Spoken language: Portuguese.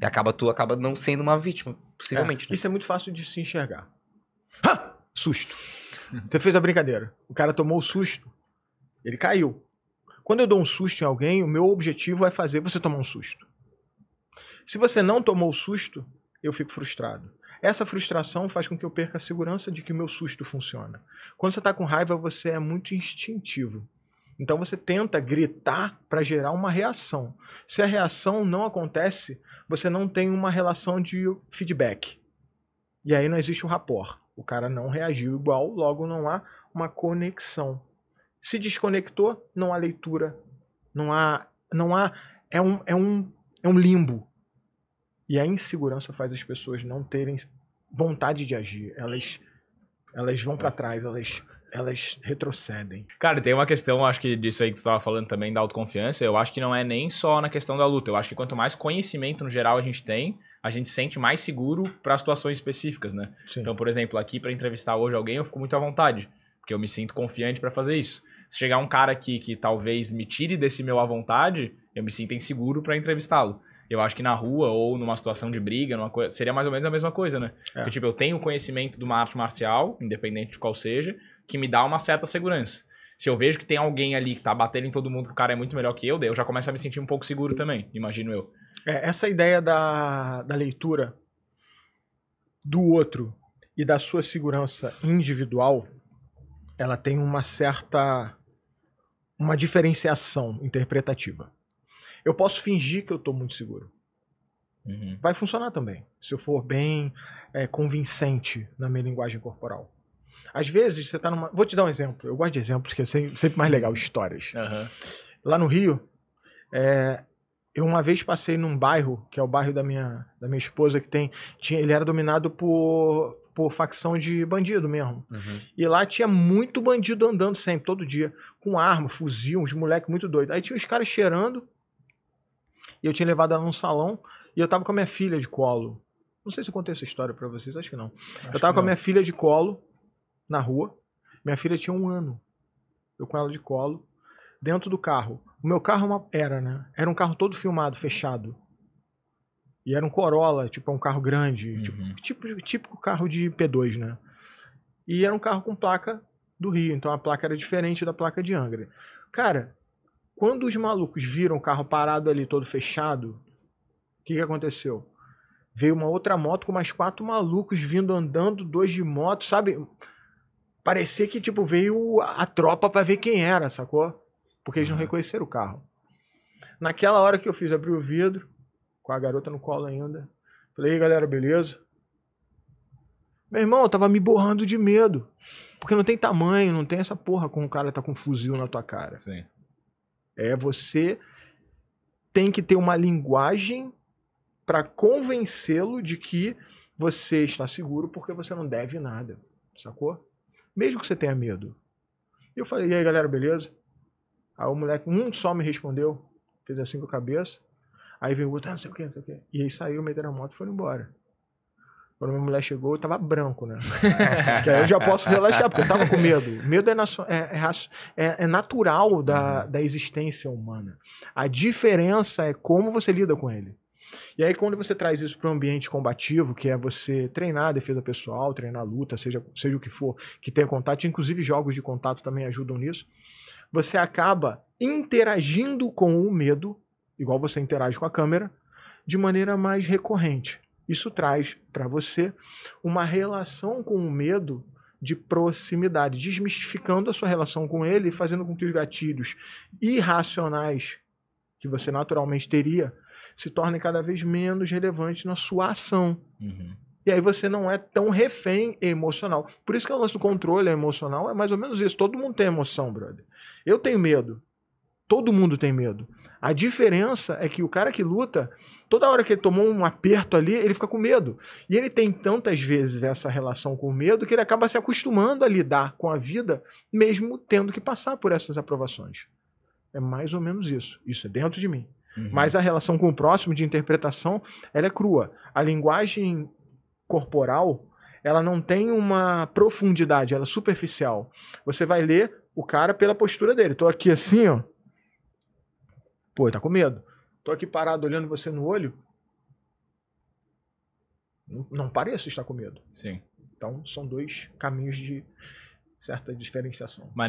E acaba tu acaba não sendo uma vítima, possivelmente. É. Né? Isso é muito fácil de se enxergar. Ha! Susto. Você fez a brincadeira. O cara tomou o susto. Ele caiu. Quando eu dou um susto em alguém, o meu objetivo é fazer você tomar um susto. Se você não tomou o susto, eu fico frustrado. Essa frustração faz com que eu perca a segurança de que o meu susto funciona. Quando você está com raiva, você é muito instintivo. Então você tenta gritar para gerar uma reação. Se a reação não acontece, você não tem uma relação de feedback. E aí não existe o rapport. O cara não reagiu igual, logo não há uma conexão. Se desconectou, não há leitura, não há, não há, é um, é um, é um limbo. E a insegurança faz as pessoas não terem vontade de agir. Elas, elas vão para é. trás, elas elas retrocedem. Cara, tem uma questão, acho que disso aí que tu tava falando também, da autoconfiança, eu acho que não é nem só na questão da luta, eu acho que quanto mais conhecimento no geral a gente tem, a gente sente mais seguro para situações específicas, né? Sim. Então, por exemplo, aqui para entrevistar hoje alguém, eu fico muito à vontade, porque eu me sinto confiante para fazer isso. Se chegar um cara aqui que talvez me tire desse meu à vontade, eu me sinto inseguro para entrevistá-lo. Eu acho que na rua ou numa situação de briga, numa coisa, seria mais ou menos a mesma coisa, né? É. Porque, tipo, eu tenho conhecimento de uma arte marcial, independente de qual seja, que me dá uma certa segurança. Se eu vejo que tem alguém ali que tá batendo em todo mundo, que o cara é muito melhor que eu, daí eu já começo a me sentir um pouco seguro também, imagino eu. É, essa ideia da, da leitura do outro e da sua segurança individual, ela tem uma certa uma diferenciação interpretativa. Eu posso fingir que eu estou muito seguro. Uhum. Vai funcionar também, se eu for bem é, convincente na minha linguagem corporal. Às vezes você está numa. Vou te dar um exemplo. Eu gosto de exemplos, que é sempre mais legal uhum. histórias. Uhum. Lá no Rio, é, eu uma vez passei num bairro, que é o bairro da minha, da minha esposa, que tem. Tinha, ele era dominado por, por facção de bandido mesmo. Uhum. E lá tinha muito bandido andando sempre, todo dia, com arma, fuzil, uns moleques muito doidos. Aí tinha os caras cheirando e eu tinha levado ela num salão e eu tava com a minha filha de colo. Não sei se eu contei essa história para vocês, acho que não. Acho eu tava com a minha filha de colo na rua. Minha filha tinha um ano. Eu com ela de colo, dentro do carro. O meu carro é era, né? Era um carro todo filmado, fechado. E era um Corolla, tipo, é um carro grande. Uhum. Tipo, tipo típico carro de P2, né? E era um carro com placa do Rio. Então a placa era diferente da placa de Angra. Cara, quando os malucos viram o carro parado ali, todo fechado, o que, que aconteceu? Veio uma outra moto com mais quatro malucos vindo andando, dois de moto, sabe? Parecia que, tipo, veio a tropa para ver quem era, sacou? Porque eles não reconheceram o carro. Naquela hora que eu fiz, abri o vidro, com a garota no colo ainda. Falei, galera, beleza? Meu irmão, eu tava me borrando de medo. Porque não tem tamanho, não tem essa porra como o cara tá com um fuzil na tua cara. Sim. É você tem que ter uma linguagem para convencê-lo de que você está seguro porque você não deve nada, sacou? Mesmo que você tenha medo. E eu falei, e aí galera, beleza? Aí o moleque, um só me respondeu, fez assim com a cabeça. Aí veio o outro, ah, não sei o que, não sei o que. E aí saiu, meteram a moto e foram embora. Quando minha mulher chegou, eu tava branco, né? que aí eu já posso relaxar, porque eu tava com medo. Medo é, é, é, é, é natural da, uhum. da existência humana. A diferença é como você lida com ele. E aí, quando você traz isso para um ambiente combativo, que é você treinar a defesa pessoal, treinar a luta, seja, seja o que for, que tenha contato, inclusive jogos de contato também ajudam nisso, você acaba interagindo com o medo, igual você interage com a câmera, de maneira mais recorrente. Isso traz para você uma relação com o medo de proximidade, desmistificando a sua relação com ele e fazendo com que os gatilhos irracionais que você naturalmente teria se tornem cada vez menos relevantes na sua ação. Uhum. E aí você não é tão refém emocional. Por isso que o lance do controle emocional é mais ou menos isso. Todo mundo tem emoção, brother. Eu tenho medo. Todo mundo tem medo. A diferença é que o cara que luta, toda hora que ele tomou um aperto ali, ele fica com medo. E ele tem tantas vezes essa relação com o medo que ele acaba se acostumando a lidar com a vida, mesmo tendo que passar por essas aprovações. É mais ou menos isso. Isso é dentro de mim. Uhum. Mas a relação com o próximo de interpretação, ela é crua. A linguagem corporal, ela não tem uma profundidade, ela é superficial. Você vai ler o cara pela postura dele. Estou aqui assim, ó. Pô, tá com medo. Tô aqui parado olhando você no olho. Não, pareço estar com medo. Sim. Então, são dois caminhos de certa diferenciação. Mas